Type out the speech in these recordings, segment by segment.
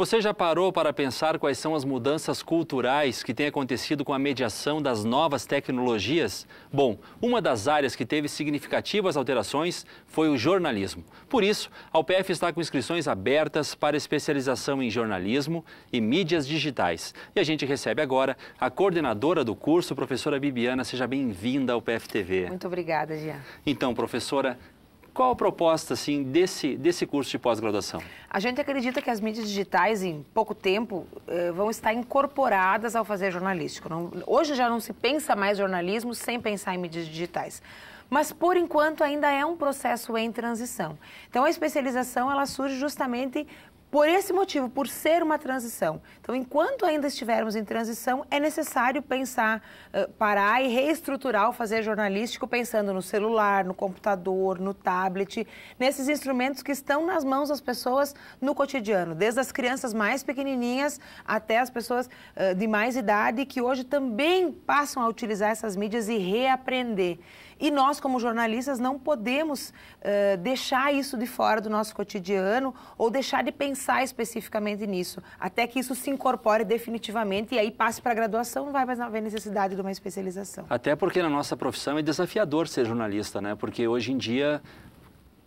Você já parou para pensar quais são as mudanças culturais que têm acontecido com a mediação das novas tecnologias? Bom, uma das áreas que teve significativas alterações foi o jornalismo. Por isso, a UPF está com inscrições abertas para especialização em jornalismo e mídias digitais. E a gente recebe agora a coordenadora do curso, professora Bibiana. Seja bem-vinda ao PFTV. Muito obrigada, Jean. Então, professora, qual a proposta assim, desse, desse curso de pós-graduação? A gente acredita que as mídias digitais, em pouco tempo, eh, vão estar incorporadas ao fazer jornalístico. Não, hoje já não se pensa mais jornalismo sem pensar em mídias digitais. Mas, por enquanto, ainda é um processo em transição. Então, a especialização ela surge justamente por esse motivo, por ser uma transição. Então, enquanto ainda estivermos em transição, é necessário pensar, eh, parar e reestruturar o fazer jornalístico pensando no celular, no computador, no tablet, nesses instrumentos que estão nas mãos das pessoas no cotidiano, desde as crianças mais pequenininhas até as pessoas eh, de mais idade que hoje também passam a utilizar essas mídias e reaprender. E nós, como jornalistas, não podemos uh, deixar isso de fora do nosso cotidiano ou deixar de pensar especificamente nisso, até que isso se incorpore definitivamente e aí passe para a graduação, não vai mais haver necessidade de uma especialização. Até porque na nossa profissão é desafiador ser jornalista, né? Porque hoje em dia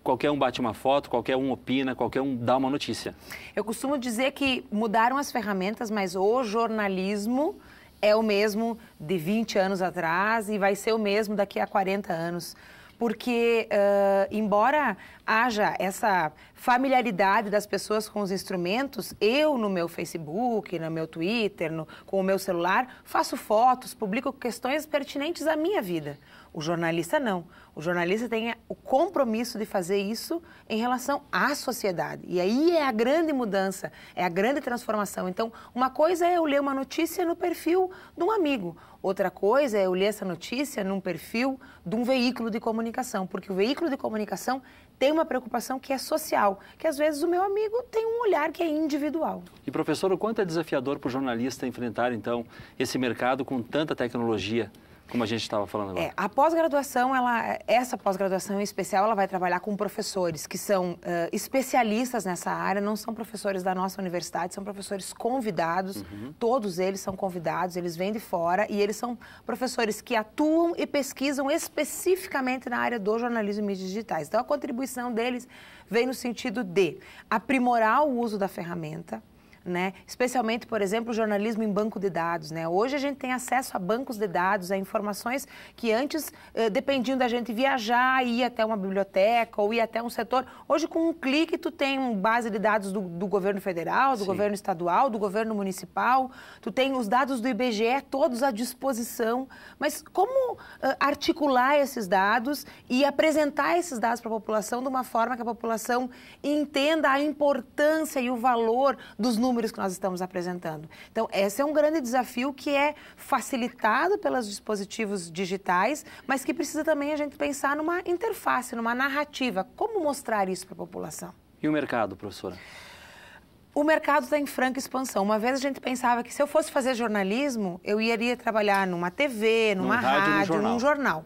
qualquer um bate uma foto, qualquer um opina, qualquer um dá uma notícia. Eu costumo dizer que mudaram as ferramentas, mas o jornalismo é o mesmo de 20 anos atrás e vai ser o mesmo daqui a 40 anos porque, uh, embora haja essa familiaridade das pessoas com os instrumentos, eu no meu Facebook, no meu Twitter, no, com o meu celular, faço fotos, publico questões pertinentes à minha vida. O jornalista não. O jornalista tem o compromisso de fazer isso em relação à sociedade. E aí é a grande mudança, é a grande transformação. Então, uma coisa é eu ler uma notícia no perfil de um amigo, outra coisa é eu ler essa notícia num perfil de um veículo de comunicação comunicação, porque o veículo de comunicação tem uma preocupação que é social, que às vezes o meu amigo tem um olhar que é individual. E professor, o quanto é desafiador para o jornalista enfrentar então esse mercado com tanta tecnologia? Como a gente estava falando agora. É, a pós-graduação, ela, essa pós-graduação em especial, ela vai trabalhar com professores que são uh, especialistas nessa área, não são professores da nossa universidade, são professores convidados, uhum. todos eles são convidados, eles vêm de fora e eles são professores que atuam e pesquisam especificamente na área do jornalismo e mídias digitais. Então, a contribuição deles vem no sentido de aprimorar o uso da ferramenta, né? Especialmente, por exemplo, jornalismo em banco de dados, né? Hoje a gente tem acesso a bancos de dados, a informações que antes eh, dependiam da gente viajar, ir até uma biblioteca ou ir até um setor. Hoje, com um clique, tu tem base de dados do, do governo federal, do Sim. governo estadual, do governo municipal, tu tem os dados do IBGE todos à disposição. Mas como eh, articular esses dados e apresentar esses dados para a população de uma forma que a população entenda a importância e o valor dos números números que nós estamos apresentando. Então, esse é um grande desafio que é facilitado pelos dispositivos digitais, mas que precisa também a gente pensar numa interface, numa narrativa. Como mostrar isso para a população? E o mercado, professora? O mercado está em franca expansão. Uma vez a gente pensava que se eu fosse fazer jornalismo, eu iria trabalhar numa TV, numa Num rádio, rádio num jornal. Num jornal.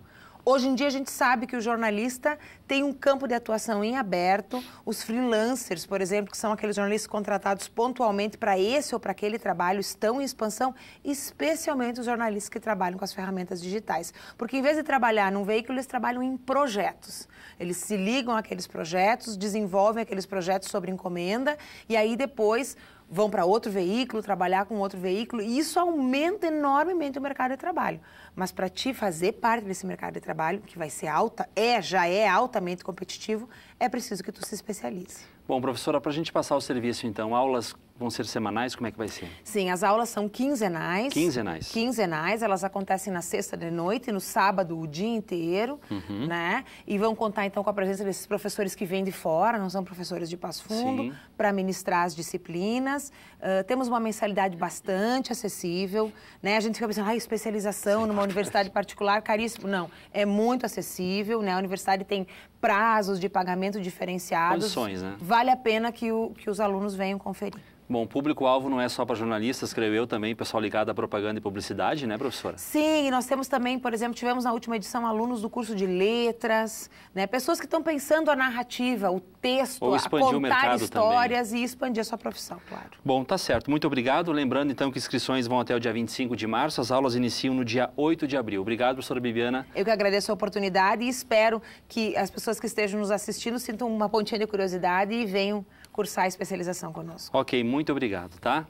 Hoje em dia a gente sabe que o jornalista tem um campo de atuação em aberto. Os freelancers, por exemplo, que são aqueles jornalistas contratados pontualmente para esse ou para aquele trabalho, estão em expansão, especialmente os jornalistas que trabalham com as ferramentas digitais. Porque em vez de trabalhar num veículo, eles trabalham em projetos. Eles se ligam àqueles projetos, desenvolvem aqueles projetos sobre encomenda e aí depois vão para outro veículo, trabalhar com outro veículo, e isso aumenta enormemente o mercado de trabalho. Mas para ti fazer parte desse mercado de trabalho, que vai ser alta, é, já é altamente competitivo, é preciso que tu se especialize. Bom, professora, para a gente passar o serviço, então, aulas vão ser semanais? Como é que vai ser? Sim, as aulas são quinzenais. Quinzenais. Quinzenais, elas acontecem na sexta de noite, e no sábado o dia inteiro, uhum. né? E vão contar então com a presença desses professores que vêm de fora, não são professores de Passo Fundo, para ministrar as disciplinas. Uh, temos uma mensalidade bastante acessível, né? A gente fica pensando, ah, especialização Sim. numa universidade particular, caríssimo. Não, é muito acessível, né? A universidade tem prazos de pagamento diferenciados. Condições, né? Vale a pena que, o, que os alunos venham conferir. Bom, público-alvo não é só para jornalistas, creio eu, também pessoal ligado à propaganda e publicidade, né, professora? Sim, nós temos também, por exemplo, tivemos na última edição alunos do curso de letras, né, pessoas que estão pensando a narrativa, o texto, Ou a contar histórias também. e expandir a sua profissão, claro. Bom, tá certo. Muito obrigado. Lembrando, então, que inscrições vão até o dia 25 de março, as aulas iniciam no dia 8 de abril. Obrigado, professora Bibiana. Eu que agradeço a oportunidade e espero que as pessoas que estejam nos assistindo sintam uma pontinha de curiosidade e venham cursar a especialização conosco. Ok, muito muito obrigado, tá?